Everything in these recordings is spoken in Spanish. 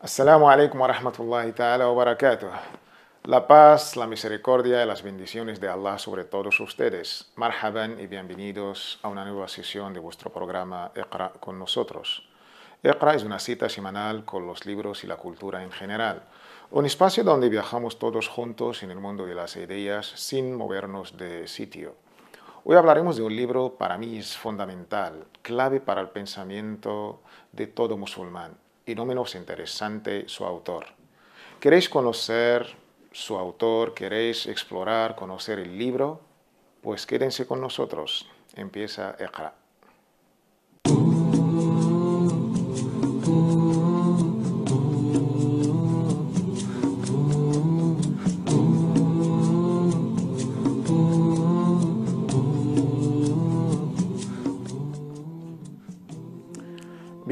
Assalamu alaikum wa rahmatullahi wa La paz, la misericordia y las bendiciones de Allah sobre todos ustedes. Marhaban y bienvenidos a una nueva sesión de vuestro programa Iqra con nosotros. Iqra es una cita semanal con los libros y la cultura en general. Un espacio donde viajamos todos juntos en el mundo de las ideas sin movernos de sitio. Hoy hablaremos de un libro para mí es fundamental, clave para el pensamiento de todo musulmán y no menos interesante, su autor. ¿Queréis conocer su autor? ¿Queréis explorar, conocer el libro? Pues quédense con nosotros. Empieza Iqra.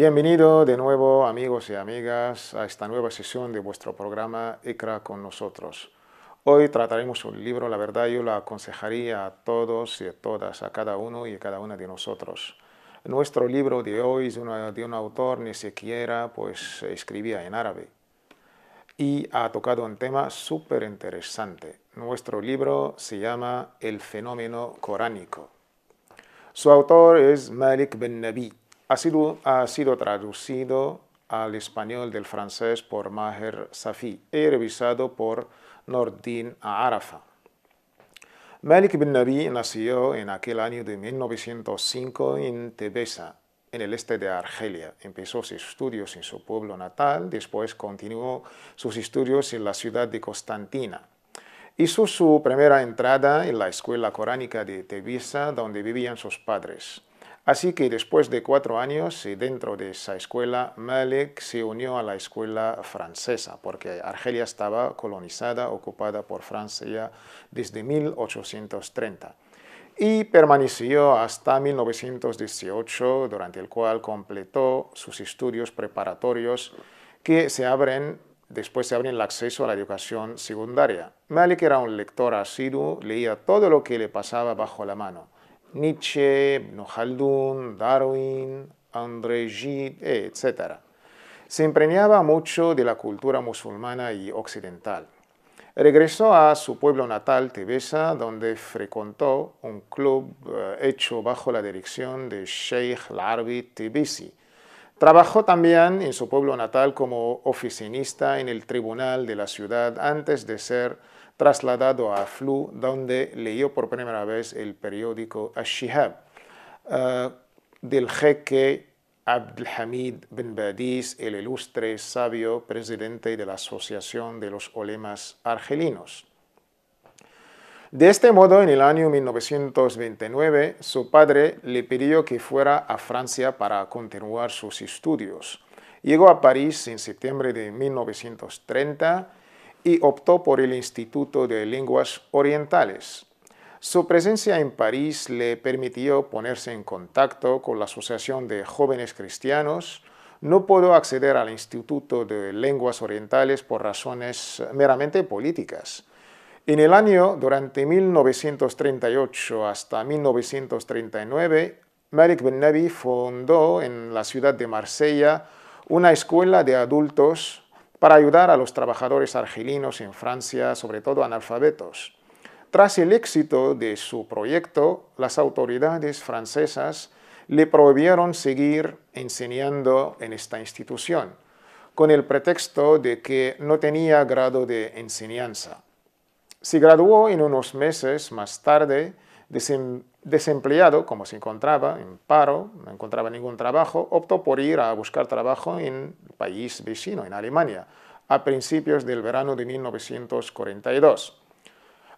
Bienvenido de nuevo amigos y amigas a esta nueva sesión de vuestro programa ICRA con nosotros. Hoy trataremos un libro, la verdad yo lo aconsejaría a todos y a todas, a cada uno y a cada una de nosotros. Nuestro libro de hoy es de un autor ni siquiera pues escribía en árabe y ha tocado un tema súper interesante. Nuestro libro se llama El fenómeno coránico. Su autor es Malik Ben Nabi ha sido, ha sido traducido al español del francés por Maher Safi y revisado por Nordin Arafa. Malik bin Nabi nació en aquel año de 1905 en Tebesa, en el este de Argelia. Empezó sus estudios en su pueblo natal, después continuó sus estudios en la ciudad de Constantina. Hizo su primera entrada en la escuela coránica de Tebisa, donde vivían sus padres. Así que después de cuatro años y eh, dentro de esa escuela, Malik se unió a la escuela francesa, porque Argelia estaba colonizada, ocupada por Francia desde 1830 y permaneció hasta 1918, durante el cual completó sus estudios preparatorios que después se abren el acceso a la educación secundaria. Malik era un lector asiduo, leía todo lo que le pasaba bajo la mano. Nietzsche, Haldun, Darwin, André Gide, etc. Se impregnaba mucho de la cultura musulmana y occidental. Regresó a su pueblo natal, Tebesa, donde frecuentó un club eh, hecho bajo la dirección de Sheikh Larbi Tibisi. Trabajó también en su pueblo natal como oficinista en el tribunal de la ciudad antes de ser trasladado a Flu, donde leyó por primera vez el periódico Ash-Shihab eh, del jeque Abdelhamid bin Badis, el ilustre sabio presidente de la Asociación de los Olemas Argelinos. De este modo, en el año 1929, su padre le pidió que fuera a Francia para continuar sus estudios. Llegó a París en septiembre de 1930 y optó por el Instituto de Lenguas Orientales. Su presencia en París le permitió ponerse en contacto con la Asociación de Jóvenes Cristianos. No pudo acceder al Instituto de Lenguas Orientales por razones meramente políticas. En el año, durante 1938 hasta 1939, Malik Ben Nabi fundó en la ciudad de Marsella una escuela de adultos para ayudar a los trabajadores argelinos en Francia, sobre todo analfabetos. Tras el éxito de su proyecto, las autoridades francesas le prohibieron seguir enseñando en esta institución, con el pretexto de que no tenía grado de enseñanza. Se graduó en unos meses más tarde, desempleado, como se encontraba en paro, no encontraba ningún trabajo, optó por ir a buscar trabajo en el país vecino, en Alemania, a principios del verano de 1942.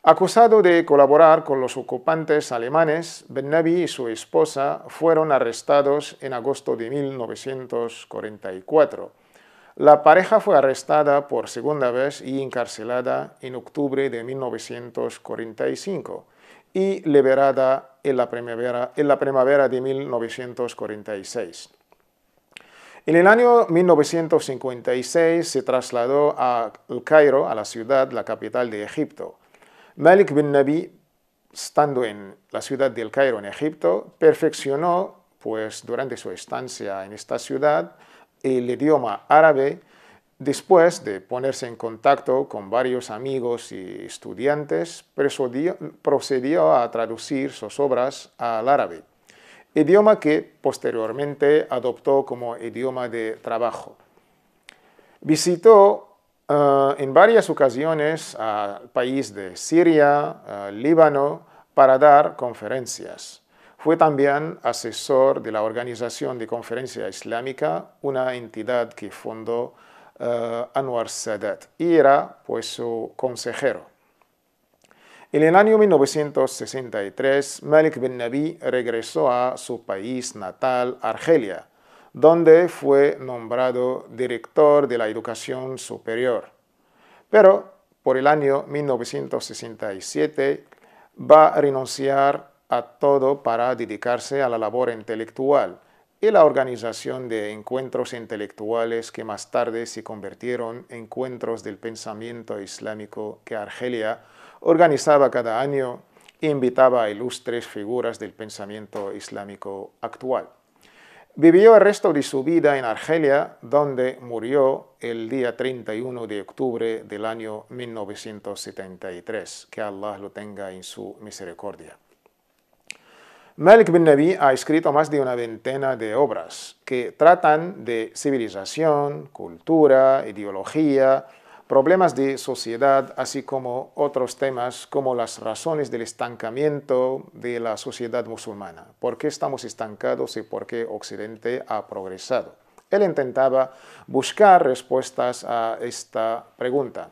Acusado de colaborar con los ocupantes alemanes, Bennevi y su esposa fueron arrestados en agosto de 1944. La pareja fue arrestada por segunda vez y encarcelada en octubre de 1945 y liberada en la primavera, en la primavera de 1946. En el año 1956 se trasladó a El Cairo, a la ciudad, la capital de Egipto. Malik bin Nabi, estando en la ciudad de El Cairo, en Egipto, perfeccionó, pues durante su estancia en esta ciudad, el idioma árabe, Después de ponerse en contacto con varios amigos y estudiantes, procedió a traducir sus obras al árabe, idioma que posteriormente adoptó como idioma de trabajo. Visitó eh, en varias ocasiones al país de Siria, eh, Líbano, para dar conferencias. Fue también asesor de la Organización de Conferencia Islámica, una entidad que fundó eh, Anwar Sadat y era pues su consejero. En el año 1963, Malik Ben Nabi regresó a su país natal, Argelia, donde fue nombrado director de la educación superior. Pero por el año 1967 va a renunciar a todo para dedicarse a la labor intelectual y la organización de encuentros intelectuales que más tarde se convirtieron en encuentros del pensamiento islámico que Argelia organizaba cada año e invitaba a ilustres figuras del pensamiento islámico actual. Vivió el resto de su vida en Argelia, donde murió el día 31 de octubre del año 1973. Que Allah lo tenga en su misericordia. Malik bin Nabi ha escrito más de una veintena de obras que tratan de civilización, cultura, ideología, problemas de sociedad, así como otros temas como las razones del estancamiento de la sociedad musulmana, por qué estamos estancados y por qué Occidente ha progresado. Él intentaba buscar respuestas a esta pregunta.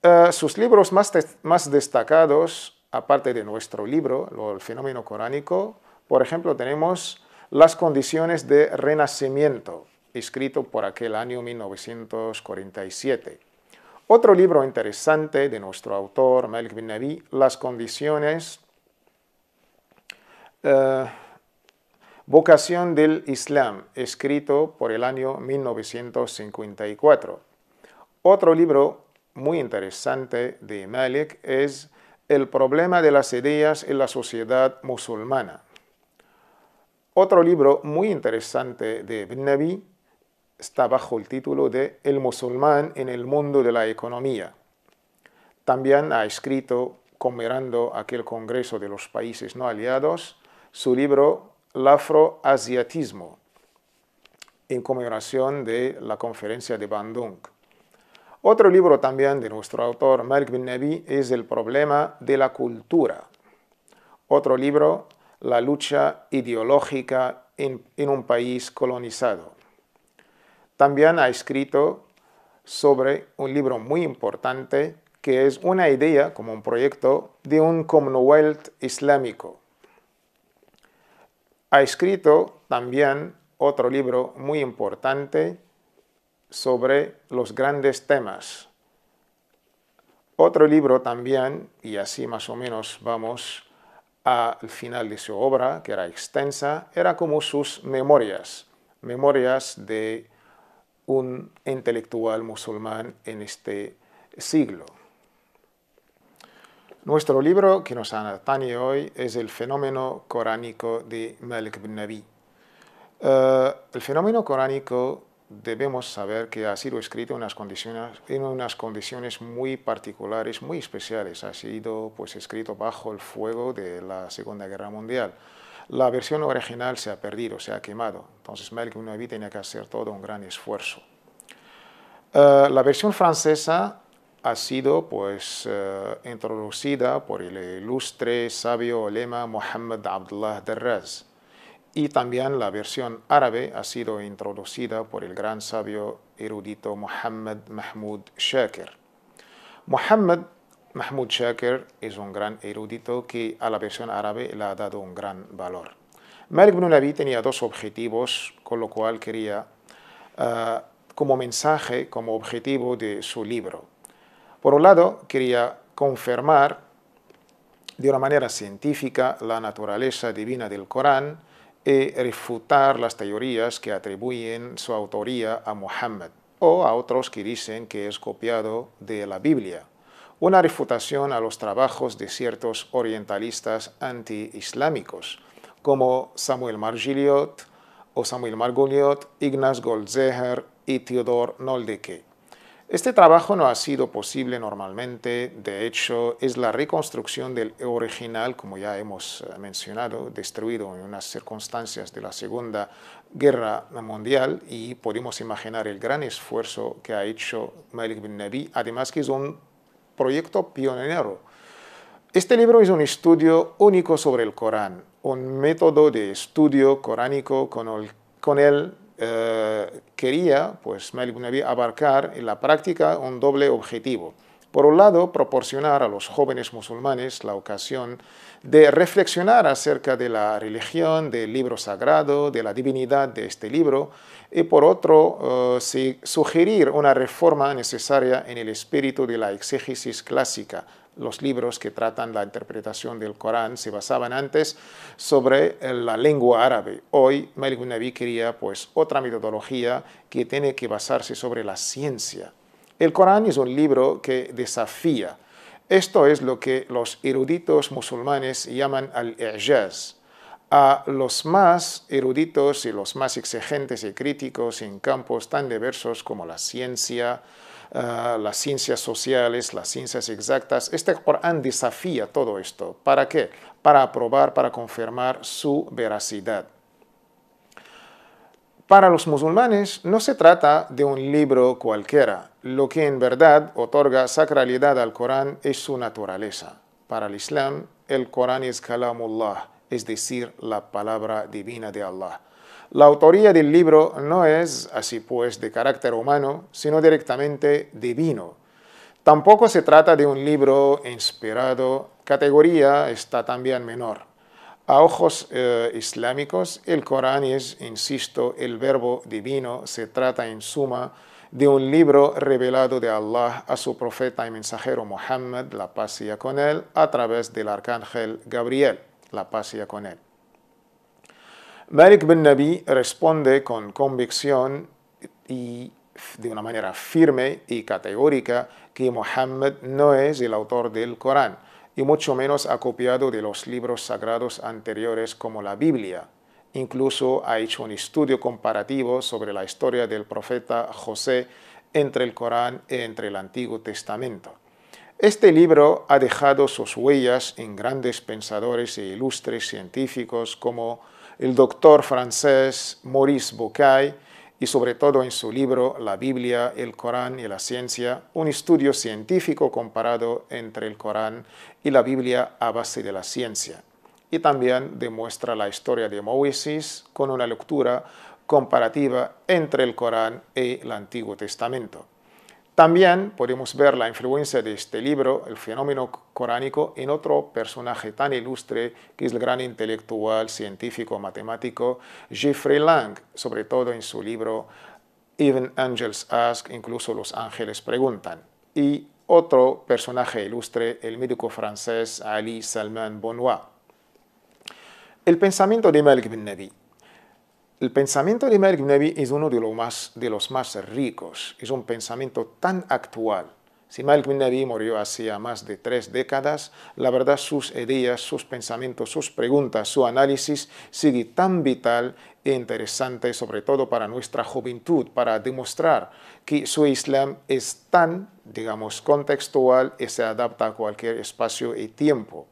Eh, sus libros más destacados aparte de nuestro libro, el fenómeno coránico, por ejemplo, tenemos Las condiciones de renacimiento, escrito por aquel año 1947. Otro libro interesante de nuestro autor, Malik bin Nabi, Las condiciones, eh, Vocación del Islam, escrito por el año 1954. Otro libro muy interesante de Malik es el problema de las ideas en la sociedad musulmana. Otro libro muy interesante de Ibn está bajo el título de El musulmán en el mundo de la economía. También ha escrito, conmemorando aquel Congreso de los Países No Aliados, su libro El afroasiatismo, en conmemoración de la conferencia de Bandung. Otro libro también de nuestro autor Mark bin es El problema de la cultura. Otro libro, La lucha ideológica en un país colonizado. También ha escrito sobre un libro muy importante que es una idea, como un proyecto, de un Commonwealth islámico. Ha escrito también otro libro muy importante sobre los grandes temas. Otro libro también, y así más o menos vamos al final de su obra, que era extensa, era como sus memorias, memorias de un intelectual musulmán en este siglo. Nuestro libro que nos atañe hoy es el fenómeno coránico de Malik ibn Nabi. Eh, el fenómeno coránico debemos saber que ha sido escrito en unas condiciones, en unas condiciones muy particulares, muy especiales. Ha sido pues, escrito bajo el fuego de la Segunda Guerra Mundial. La versión original se ha perdido, se ha quemado. Entonces Malcolm Navi tenía que hacer todo un gran esfuerzo. Eh, la versión francesa ha sido pues, eh, introducida por el ilustre sabio lema Mohammed Abdullah Derraz y también la versión árabe ha sido introducida por el gran sabio erudito Muhammad Mahmoud Shaker. Muhammad Mahmoud Shaker es un gran erudito que a la versión árabe le ha dado un gran valor. Malik ibn tenía dos objetivos, con lo cual quería, ah, como mensaje, como objetivo de su libro. Por un lado, quería confirmar de una manera científica la naturaleza divina del Corán, refutar las teorías que atribuyen su autoría a Muhammad o a otros que dicen que es copiado de la Biblia. Una refutación a los trabajos de ciertos orientalistas antiislámicos como Samuel Margiliot o Samuel Margoliot, Ignaz goldzeher y Theodor Noldeke. Este trabajo no ha sido posible normalmente, de hecho es la reconstrucción del original, como ya hemos eh, mencionado, destruido en unas circunstancias de la Segunda Guerra Mundial y podemos imaginar el gran esfuerzo que ha hecho Malik bin Nabi, además que es un proyecto pionero. Este libro es un estudio único sobre el Corán, un método de estudio coránico con el, con el eh, quería, pues abarcar en la práctica un doble objetivo. Por un lado, proporcionar a los jóvenes musulmanes la ocasión de reflexionar acerca de la religión, del libro sagrado, de la divinidad de este libro, y por otro, eh, sugerir una reforma necesaria en el espíritu de la exégesis clásica, los libros que tratan la interpretación del Corán se basaban antes sobre eh, la lengua árabe. Hoy Malik Nabi quería pues otra metodología que tiene que basarse sobre la ciencia. El Corán es un libro que desafía. Esto es lo que los eruditos musulmanes llaman al-i'jaz, a los más eruditos y los más exigentes y críticos en campos tan diversos como la ciencia, eh, las ciencias sociales, las ciencias exactas. Este Corán desafía todo esto. ¿Para qué? Para aprobar, para confirmar su veracidad. Para los musulmanes no se trata de un libro cualquiera. Lo que en verdad otorga sacralidad al Corán es su naturaleza. Para el Islam, el Corán es Kalamullah es decir, la palabra divina de Allah. La autoría del libro no es, así pues, de carácter humano, sino directamente divino. Tampoco se trata de un libro inspirado, categoría está también menor. A ojos eh, islámicos, el Corán es, insisto, el verbo divino, se trata en suma de un libro revelado de Allah a su profeta y mensajero Muhammad, la paz sea con él, a través del arcángel Gabriel la sea con él. Malik bin Nabi responde con convicción y de una manera firme y categórica que Muhammad no es el autor del Corán y mucho menos ha copiado de los libros sagrados anteriores como la Biblia. Incluso ha hecho un estudio comparativo sobre la historia del profeta José entre el Corán y entre el Antiguo Testamento. Este libro ha dejado sus huellas en grandes pensadores e ilustres científicos como el doctor francés Maurice Bucaille y sobre todo en su libro La Biblia, el Corán y la Ciencia, un estudio científico comparado entre el Corán y la Biblia a base de la ciencia. Y también demuestra la historia de Moisés con una lectura comparativa entre el Corán y el Antiguo Testamento. También podemos ver la influencia de este libro, el fenómeno coránico, en otro personaje tan ilustre que es el gran intelectual, científico, matemático Jeffrey Lang, sobre todo en su libro Even Angels Ask, incluso los ángeles preguntan. Y otro personaje ilustre, el médico francés Ali Salman Benoit. El pensamiento de Malik el pensamiento de Malcolm Abi es uno de, los más ricos, es un pensamiento tan actual. Si Malcolm Abi murió hace más de tres décadas, la verdad sus ideas, sus pensamientos, sus preguntas, su análisis sigue tan vital e interesante, sobre todo para nuestra juventud, para demostrar que su Islam es tan, digamos, contextual y se adapta a cualquier espacio y tiempo.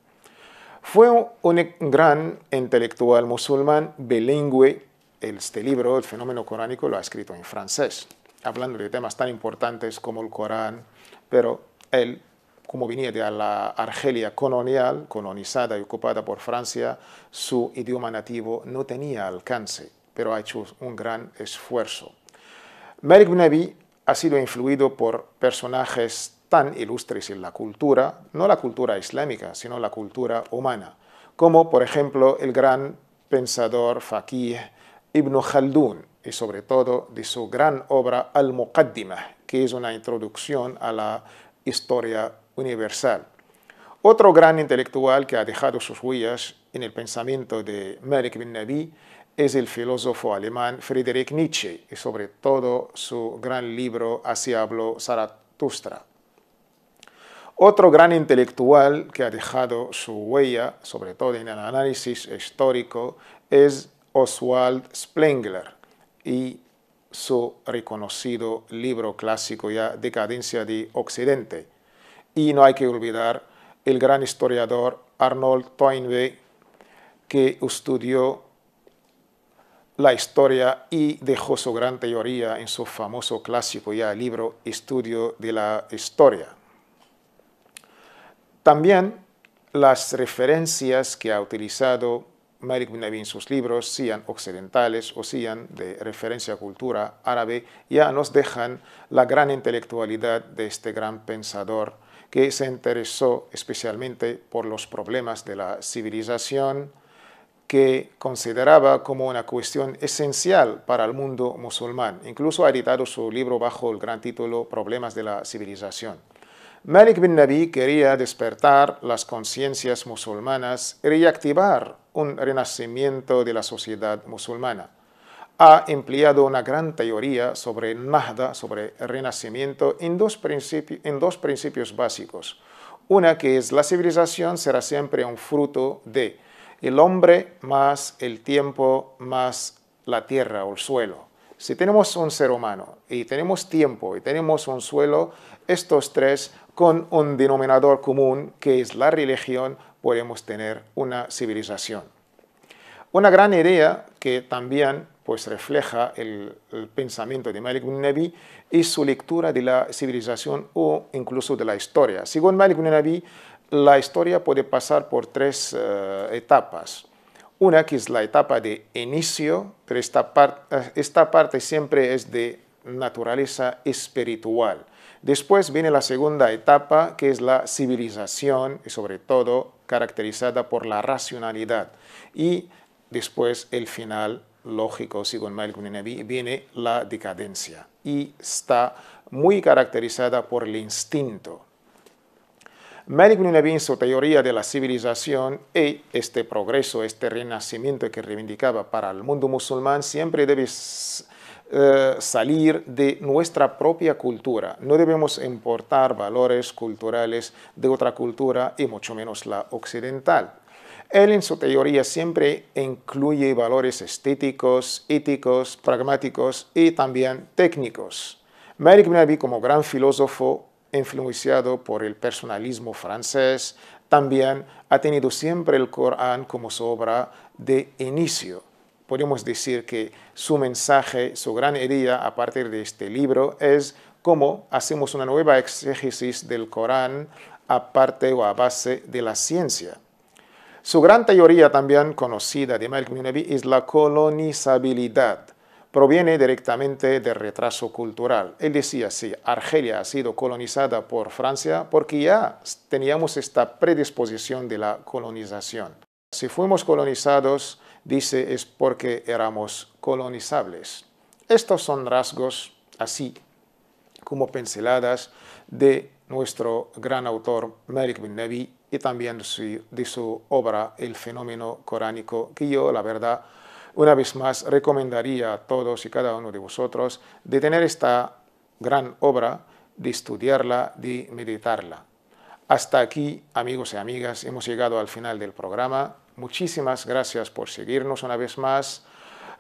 Fue un gran intelectual musulmán bilingüe este libro, El fenómeno coránico, lo ha escrito en francés, hablando de temas tan importantes como el Corán, pero él, como venía de la Argelia colonial, colonizada y ocupada por Francia, su idioma nativo no tenía alcance, pero ha hecho un gran esfuerzo. Malik Nabi ha sido influido por personajes tan ilustres en la cultura, no la cultura islámica, sino la cultura humana, como por ejemplo el gran pensador faqih Ibn Khaldun y sobre todo de su gran obra Al-Muqaddimah, que es una introducción a la historia universal. Otro gran intelectual que ha dejado sus huellas en el pensamiento de Malik bin Nabi es el filósofo alemán Friedrich Nietzsche y sobre todo su gran libro Así habló Zaratustra. Otro gran intelectual que ha dejado su huella, sobre todo en el análisis histórico, es Oswald Spengler y su reconocido libro clásico ya Decadencia de Occidente. Y no hay que olvidar el gran historiador Arnold Toynbee, que estudió la historia y dejó su gran teoría en su famoso clásico ya libro Estudio de la Historia. También las referencias que ha utilizado Malik bin sus libros, sean occidentales o sean de referencia a cultura árabe, ya nos dejan la gran intelectualidad de este gran pensador que se interesó especialmente por los problemas de la civilización, que consideraba como una cuestión esencial para el mundo musulmán. Incluso ha editado su libro bajo el gran título Problemas de la Civilización. Malik bin Nabi quería despertar las conciencias musulmanas y reactivar un renacimiento de la sociedad musulmana. Ha empleado una gran teoría sobre Nahda, sobre renacimiento, en dos, en dos principios básicos. Una que es la civilización será siempre un fruto de el hombre más el tiempo más la tierra o el suelo. Si tenemos un ser humano y tenemos tiempo y tenemos un suelo, estos tres con un denominador común que es la religión, podemos tener una civilización. Una gran idea que también pues, refleja el, pensamiento de Malik es su lectura de la civilización o incluso de la historia. Según Malik la historia puede pasar por tres eh, etapas. Una que es la etapa de inicio, pero esta eh, parte siempre es de naturaleza espiritual. Después viene la segunda etapa, que es la civilización, y sobre todo caracterizada por la racionalidad. Y después el final lógico, según Nunebi, viene la decadencia y está muy caracterizada por el instinto. Nunebi, en su teoría de la civilización y este progreso, este renacimiento que reivindicaba para el mundo musulmán, siempre debe eh, salir de nuestra propia cultura. No debemos importar valores culturales de otra cultura y mucho menos la occidental. Él en su teoría siempre incluye valores estéticos, éticos, pragmáticos y también técnicos. Malik Nabi, como gran filósofo influenciado por el personalismo francés, también ha tenido siempre el Corán como su obra de inicio podemos decir que su mensaje, su gran herida a partir de este libro es cómo hacemos una nueva exégesis del Corán a parte o a base de la ciencia. Su gran teoría, también conocida de Mike Munabi, es la colonizabilidad. Proviene directamente del retraso cultural. Él decía, sí, Argelia ha sido colonizada por Francia porque ya teníamos esta predisposición de la colonización. Si fuimos colonizados, dice es porque éramos colonizables. Estos son rasgos así como pinceladas de nuestro gran autor Malik bin y también de su obra El fenómeno coránico, que yo, la verdad, una vez más recomendaría a todos y cada uno de vosotros de tener esta gran obra, de estudiarla, de meditarla. Hasta aquí, amigos y amigas, hemos llegado al final del programa. Muchísimas gracias por seguirnos una vez más.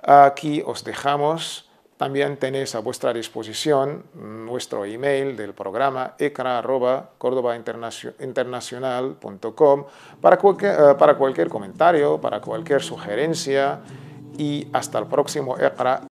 Aquí os dejamos. También tenéis a vuestra disposición nuestro email del programa ecra.cordobainternacional.com para, cualquier, eh, para cualquier comentario, para cualquier sugerencia y hasta el próximo ECRA.